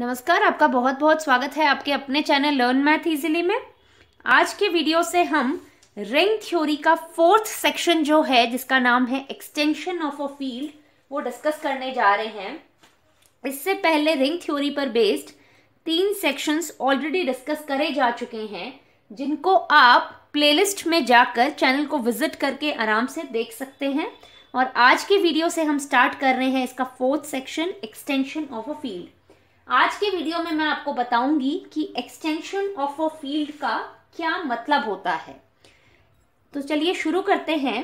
नमस्कार आपका बहुत बहुत स्वागत है आपके अपने चैनल लर्न मैथ इजिली में आज के वीडियो से हम रिंग थ्योरी का फोर्थ सेक्शन जो है जिसका नाम है एक्सटेंशन ऑफ अ फील्ड वो डिस्कस करने जा रहे हैं इससे पहले रिंग थ्योरी पर बेस्ड तीन सेक्शंस ऑलरेडी डिस्कस करे जा चुके हैं जिनको आप प्लेलिस्ट में जाकर चैनल को विजिट करके आराम से देख सकते हैं और आज के वीडियो से हम स्टार्ट कर रहे हैं इसका fourth section extension of a field आज के वीडियो में मैं आपको बताऊंगी कि एक्सटेंशन ऑफ अ फील्ड का क्या मतलब होता है तो चलिए शुरू करते हैं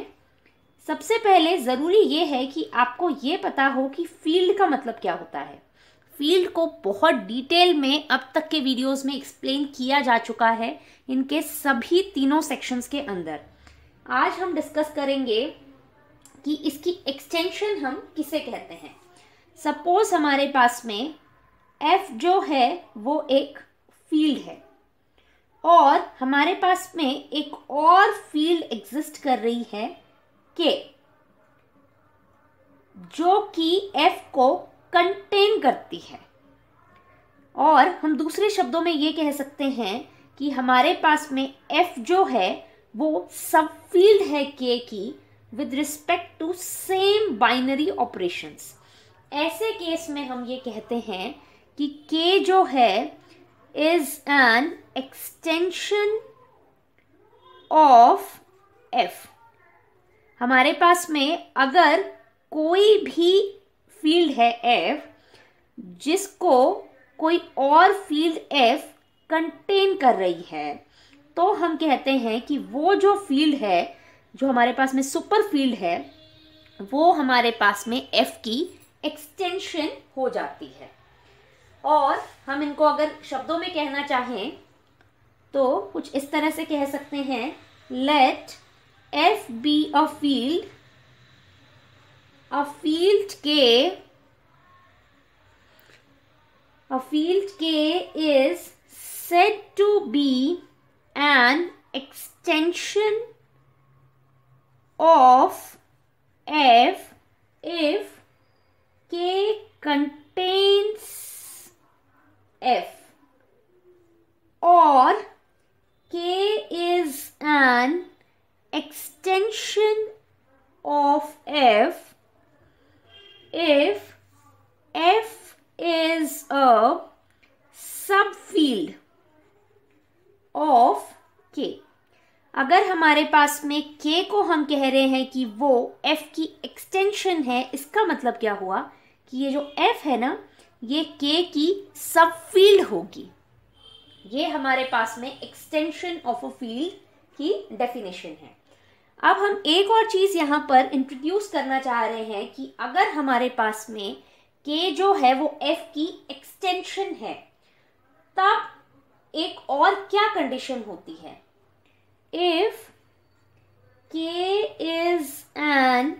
सबसे पहले ज़रूरी ये है कि आपको ये पता हो कि फील्ड का मतलब क्या होता है फील्ड को बहुत डिटेल में अब तक के वीडियोस में एक्सप्लेन किया जा चुका है इनके सभी तीनों सेक्शंस के अंदर आज हम डिस्कस करेंगे कि इसकी एक्सटेंशन हम किसे कहते हैं सपोज हमारे पास में एफ जो है वो एक फील्ड है और हमारे पास में एक और फील्ड एग्जिस्ट कर रही है के जो कि एफ को कंटेन करती है और हम दूसरे शब्दों में ये कह सकते हैं कि हमारे पास में एफ जो है वो सब फील्ड है के की with respect to same binary operations ऐसे केस में हम ये कहते हैं कि के जो है is an extension of F हमारे पास में अगर कोई भी फील्ड है एफ जिसको कोई और फील्ड एफ कंटेन कर रही है तो हम कहते हैं कि वो जो फील्ड है जो हमारे पास में सुपर फील्ड है वो हमारे पास में एफ की एक्सटेंशन हो जाती है और हम इनको अगर शब्दों में कहना चाहें तो कुछ इस तरह से कह सकते हैं let F be a field a field K a field K is set to be an extension of F if K contains और K is an extension of F if F is a subfield of के अगर हमारे पास में के को हम कह रहे हैं कि वो एफ की एक्सटेंशन है इसका मतलब क्या हुआ कि ये जो एफ है ना ये के की सब फील्ड होगी ये हमारे पास में एक्सटेंशन ऑफ अ फील्ड की डेफिनेशन है अब हम एक और चीज़ यहाँ पर इंट्रोड्यूस करना चाह रहे हैं कि अगर हमारे पास में के जो है वो एफ की एक्सटेंशन है तब एक और क्या कंडीशन होती है if K is an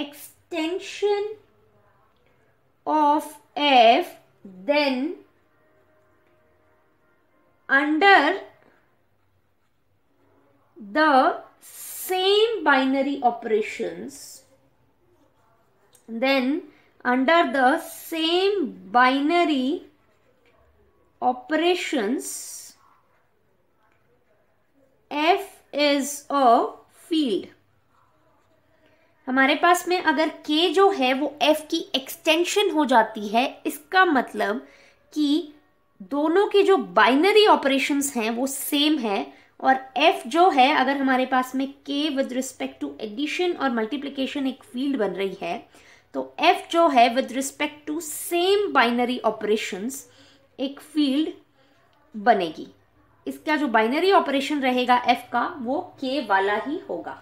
extension of f then under the same binary operations then under the same binary operations f is a field हमारे पास में अगर के जो है वो एफ की एक्सटेंशन हो जाती है इसका मतलब कि दोनों के जो बाइनरी ऑपरेशंस हैं वो सेम है और एफ जो है अगर हमारे पास में K with respect to addition और मल्टीप्लिकेशन एक फील्ड बन रही है तो एफ जो है with respect to same binary operations एक फील्ड बनेगी इसका जो बाइनरी ऑपरेशन रहेगा एफ का वो के वाला ही होगा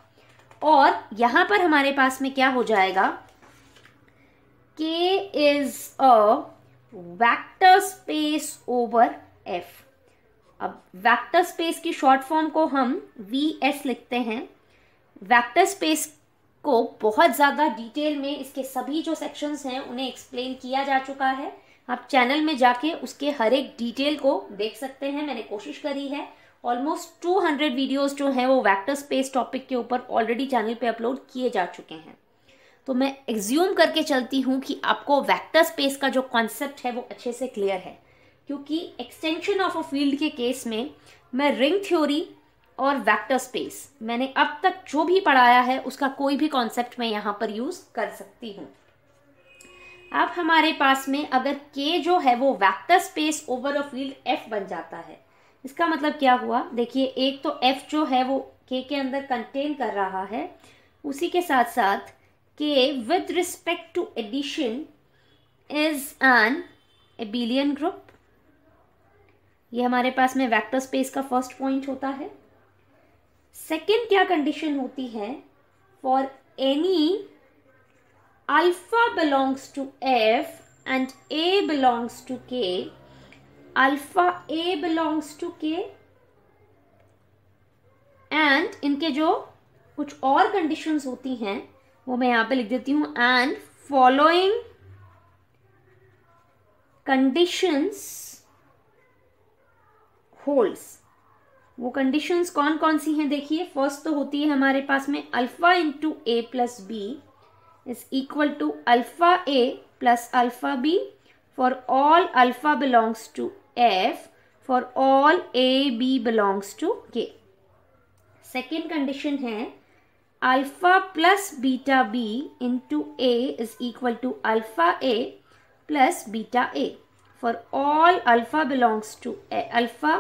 और यहां पर हमारे पास में क्या हो जाएगा K is a vector space over F अब वैक्टर स्पेस की शॉर्ट फॉर्म को हम वी एस लिखते हैं वैक्टर स्पेस को बहुत ज़्यादा डिटेल में इसके सभी जो सेक्शंस हैं उन्हें एक्सप्लेन किया जा चुका है आप चैनल में जाके उसके हर एक डिटेल को देख सकते हैं मैंने कोशिश करी है ऑलमोस्ट 200 वीडियोज़ जो हैं वो वैक्टर स्पेस टॉपिक के ऊपर ऑलरेडी चैनल पे अपलोड किए जा चुके हैं तो मैं एग्ज्यूम करके चलती हूँ कि आपको वैक्टर स्पेस का जो कॉन्सेप्ट है वो अच्छे से क्लियर है क्योंकि एक्सटेंशन ऑफ अ फील्ड के केस में मैं रिंग थ्योरी और वैक्टर स्पेस मैंने अब तक जो भी पढ़ाया है उसका कोई भी कॉन्सेप्ट मैं यहाँ पर यूज़ कर सकती हूँ अब हमारे पास में अगर के जो है वो vector space over a field F बन जाता है इसका मतलब क्या हुआ देखिए एक तो एफ जो है वो के के अंदर कंटेन कर रहा है उसी के साथ साथ K with respect to addition is an abelian group ये हमारे पास में वेक्टर स्पेस का फर्स्ट पॉइंट होता है सेकंड क्या कंडीशन होती है for any alpha belongs to F and A belongs to K alpha A belongs to K and इनके जो कुछ और कंडीशंस होती हैं वो मैं यहाँ पे लिख देती हूं एंड फॉलोइंग कंडीशंस होल्ड्स वो कंडीशंस कौन कौन सी हैं देखिए फर्स्ट तो होती है हमारे पास में alpha into A plus B is equal to alpha A plus alpha B for all alpha belongs to F, for all A, B belongs to K. Second condition है alpha plus beta B into A is equal to alpha A plus beta A. For all alpha belongs to A, alpha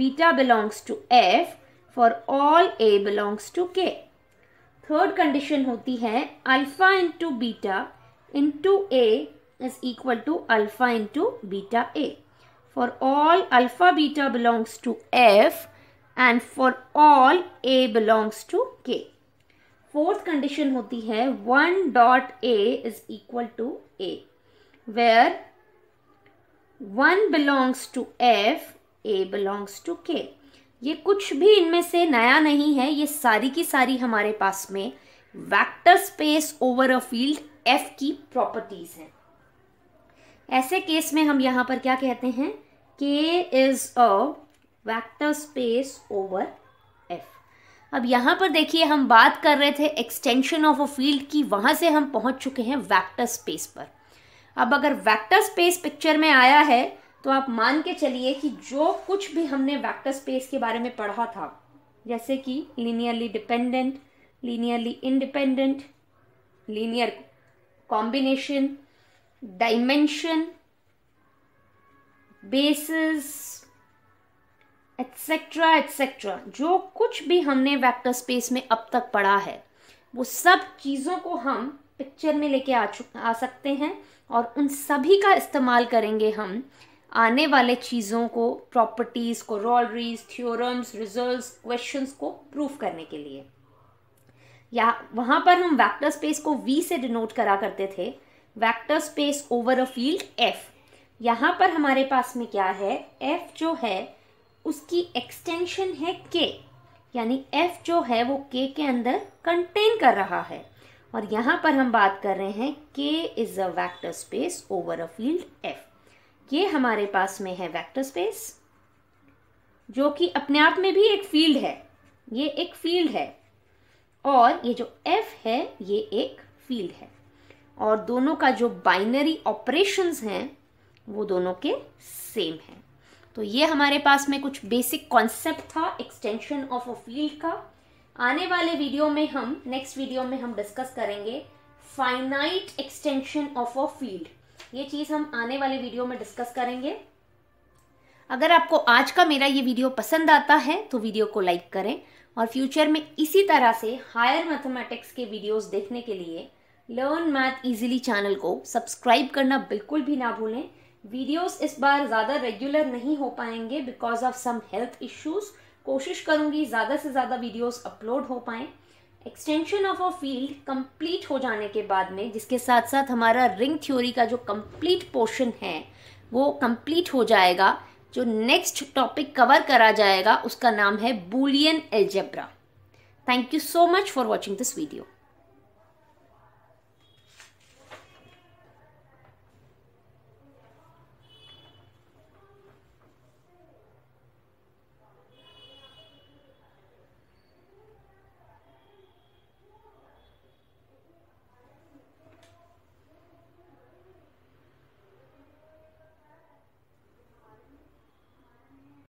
beta belongs to F, for all A belongs to K. Third condition होती है alpha into beta into a is equal to alpha into beta A. For all alpha beta belongs to F and for all A belongs to K. Fourth condition hoti hai 1 dot A is equal to A where 1 belongs to F, A belongs to K. ये कुछ भी इनमें से नया नहीं है ये सारी की सारी हमारे पास में vector space over a field F की प्रॉपर्टीज हैं ऐसे केस में हम यहाँ पर क्या कहते हैं K is a vector space over F अब यहाँ पर देखिए हम बात कर रहे थे एक्सटेंशन ऑफ अ फील्ड की वहाँ से हम पहुँच चुके हैं वैक्टर स्पेस पर अब अगर वैक्टर स्पेस पिक्चर में आया है तो आप मान के चलिए कि जो कुछ भी हमने वैक्टर स्पेस के बारे में पढ़ा था जैसे कि linearly dependent linearly independent linear combination dimension, basis etcetera etcetera जो कुछ भी हमने वेक्टर स्पेस में अब तक पढ़ा है वो सब चीज़ों को हम पिक्चर में लेके आ चुक आ सकते हैं और उन सभी का इस्तेमाल करेंगे हम आने वाले चीज़ों को प्रॉपर्टीज़ को रॉलरीज थियोरम्स रिजल्ट क्वेश्चन को प्रूफ करने के लिए या वहाँ पर हम वैक्टर स्पेस को वी से डिनोट करा करते थे vector space over a field F यहाँ पर हमारे पास में क्या है एफ जो है उसकी एक्सटेंशन है के यानी एफ जो है वो के के अंदर कंटेन कर रहा है और यहाँ पर हम बात कर रहे हैं K is a vector space over a field F ये हमारे पास में है वेक्टर स्पेस जो कि अपने आप में भी एक फील्ड है ये एक फील्ड है और ये जो एफ है ये एक फील्ड है और दोनों का जो बाइनरी ऑपरेशंस हैं वो दोनों के सेम हैं तो ये हमारे पास में कुछ बेसिक कॉन्सेप्ट था एक्सटेंशन ऑफ अ फील्ड का आने वाले वीडियो में हम नेक्स्ट वीडियो में हम डिस्कस करेंगे finite extension of a field ये चीज़ हम आने वाले वीडियो में डिस्कस करेंगे अगर आपको आज का मेरा ये वीडियो पसंद आता है तो वीडियो को लाइक करें और फ्यूचर में इसी तरह से हायर मैथमेटिक्स के वीडियोस देखने के लिए लर्न मैथ ईजिली चैनल को सब्सक्राइब करना बिल्कुल भी ना भूलें वीडियोस इस बार ज़्यादा रेगुलर नहीं हो पाएंगे because of some health issues कोशिश करूँगी ज़्यादा से ज़्यादा वीडियोस अपलोड हो पाएँ extension of a field complete हो जाने के बाद में जिसके साथ साथ हमारा रिंग थ्योरी का जो कंप्लीट पोर्शन है वो कंप्लीट हो जाएगा जो नेक्स्ट टॉपिक कवर करा जाएगा उसका नाम है Boolean algebra thank you so much for watching this video